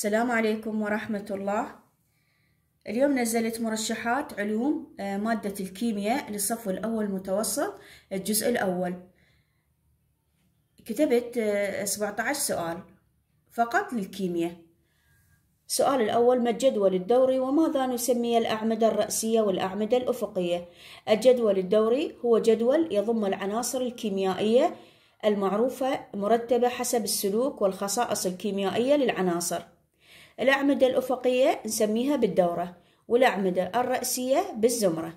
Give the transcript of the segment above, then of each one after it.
السلام عليكم ورحمة الله اليوم نزلت مرشحات علوم آه، مادة الكيمياء للصف الأول متوسط الجزء الأول كتبت 17 آه، سؤال فقط للكيمياء السؤال الأول ما الجدول الدوري وماذا نسمي الأعمدة الرأسية والأعمدة الأفقية الجدول الدوري هو جدول يضم العناصر الكيميائية المعروفة مرتبة حسب السلوك والخصائص الكيميائية للعناصر الأعمدة الأفقية نسميها بالدورة والأعمدة الرأسية بالزمرة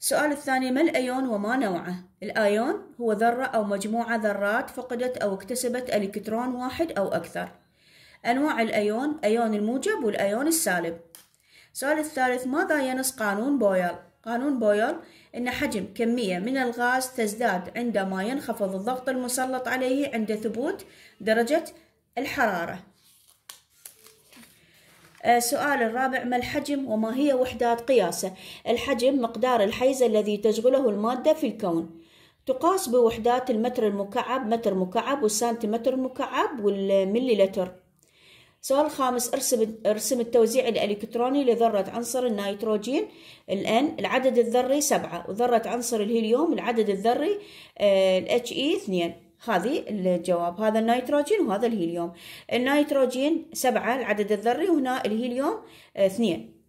السؤال الثاني ما الأيون وما نوعه؟ الأيون هو ذرة أو مجموعة ذرات فقدت أو اكتسبت إلكترون واحد أو أكثر أنواع الأيون أيون الموجب والأيون السالب السؤال الثالث ماذا ينص قانون بويل؟ قانون بويل أن حجم كمية من الغاز تزداد عندما ينخفض الضغط المسلط عليه عند ثبوت درجة الحرارة السؤال آه، الرابع ما الحجم وما هي وحدات قياسه الحجم مقدار الحيز الذي تشغله المادة في الكون تقاس بوحدات المتر المكعب متر مكعب والسنتيمتر مكعب والمليلتر السؤال الخامس ارسم ارسم التوزيع الالكتروني لذره عنصر النيتروجين الان العدد الذري سبعة وذره عنصر الهيليوم العدد الذري الاتش اي 2 هذه الجواب هذا النيتروجين وهذا الهيليوم النيتروجين سبعة العدد الذري وهنا الهيليوم آه، اثنين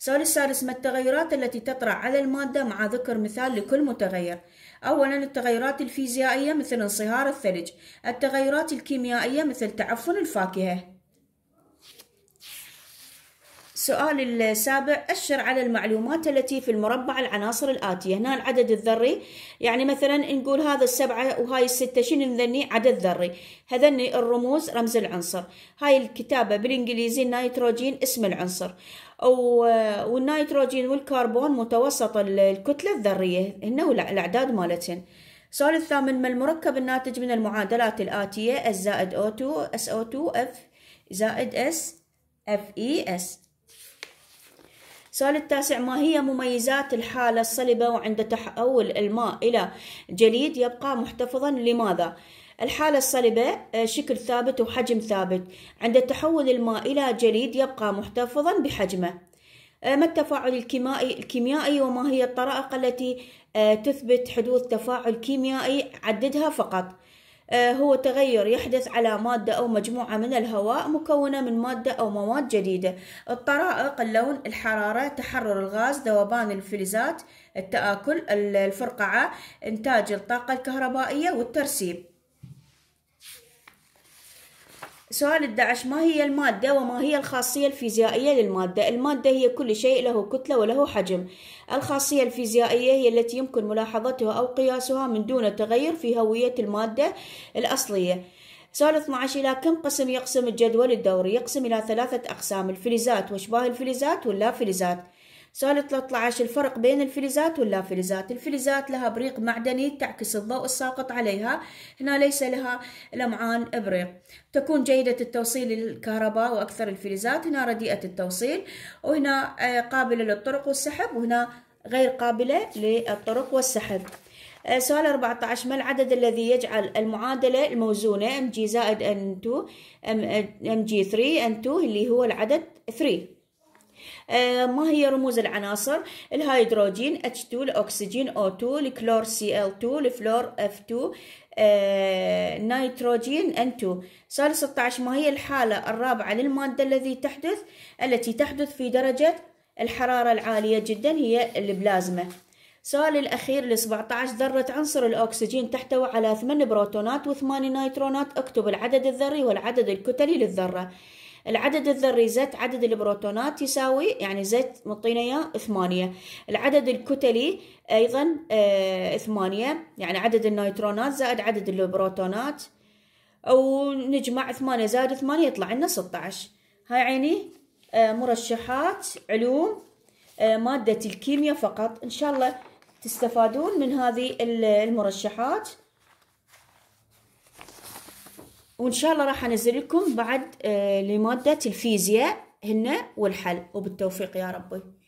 السؤال السادس ما التغيرات التي تطرأ على المادة مع ذكر مثال لكل متغير أولا التغيرات الفيزيائية مثل انصهار الثلج التغيرات الكيميائية مثل تعفن الفاكهة السؤال السابع أشر على المعلومات التي في المربع العناصر الآتية هنا العدد الذري يعني مثلا نقول هذا السبعة وهاي الستة شنو نذني عدد ذري هذني الرموز رمز العنصر هاي الكتابة بالإنجليزي النيتروجين اسم العنصر والنيتروجين والكربون متوسط الكتلة الذرية هنا الأعداد مالتهن السؤال الثامن ما المركب الناتج من المعادلات الآتية S زائد O2 SO2 F زائد S اف اي اس السؤال التاسع ما هي مميزات الحالة الصلبة وعند تحول الماء إلى جليد يبقى محتفظا لماذا؟ الحالة الصلبة آه، شكل ثابت وحجم ثابت عند تحول الماء إلى جليد يبقى محتفظا بحجمه آه، ما التفاعل الكيمائي الكيميائي وما هي الطرائق التي آه، تثبت حدوث تفاعل كيميائي عددها فقط آه، هو تغير يحدث على مادة أو مجموعة من الهواء مكونة من مادة أو مواد جديدة الطرائق اللون الحرارة تحرر الغاز ذوبان الفلزات التآكل الفرقعة إنتاج الطاقة الكهربائية والترسيب سؤال 11 ما هي المادة وما هي الخاصية الفيزيائية للمادة؟ المادة هي كل شيء له كتلة وله حجم. الخاصية الفيزيائية هي التي يمكن ملاحظتها أو قياسها من دون تغير في هوية المادة الأصلية. سؤال 12 إلى كم قسم يقسم الجدول الدوري؟ يقسم إلى ثلاثة أقسام الفلزات وأشباه الفلزات واللا فلزات. سؤال 13 الفرق بين الفلزات فلزات الفلزات لها بريق معدني تعكس الضوء الساقط عليها هنا ليس لها لمعان بريق تكون جيدة التوصيل للكهرباء وأكثر الفلزات هنا رديئة التوصيل وهنا آه، قابلة للطرق والسحب وهنا غير قابلة للطرق والسحب آه، سؤال 14 ما العدد الذي يجعل المعادلة الموزونة mg زائد n2 mg3 n2 اللي هو العدد 3 آه، ما هي رموز العناصر الهيدروجين H2 الأكسجين O2 الكلور Cl2 الفلور F2 آه، نيتروجين N2 سؤال 16 ما هي الحالة الرابعة للمادة الذي تحدث التي تحدث في درجة الحرارة العالية جدا هي البلازما سؤال الأخير ل 17 ذرة عنصر الأكسجين تحتوي على 8 بروتونات و8 نيترونات اكتب العدد الذري والعدد الكتلي للذرة العدد الذري زت عدد البروتونات يساوي يعني زت مطينا اياه ثمانية العدد الكتلي ايضا آه، ثمانية يعني عدد النيترونات زائد عدد البروتونات ونجمع ثمانية زائد ثمانية يطلع لنا ستة عشر هاي عيني آه، مرشحات علوم آه، مادة الكيمياء فقط إن شاء الله تستفادون من هذه المرشحات وان شاء الله راح انزل لكم بعد آه، لماده الفيزياء هن والحل وبالتوفيق يا ربي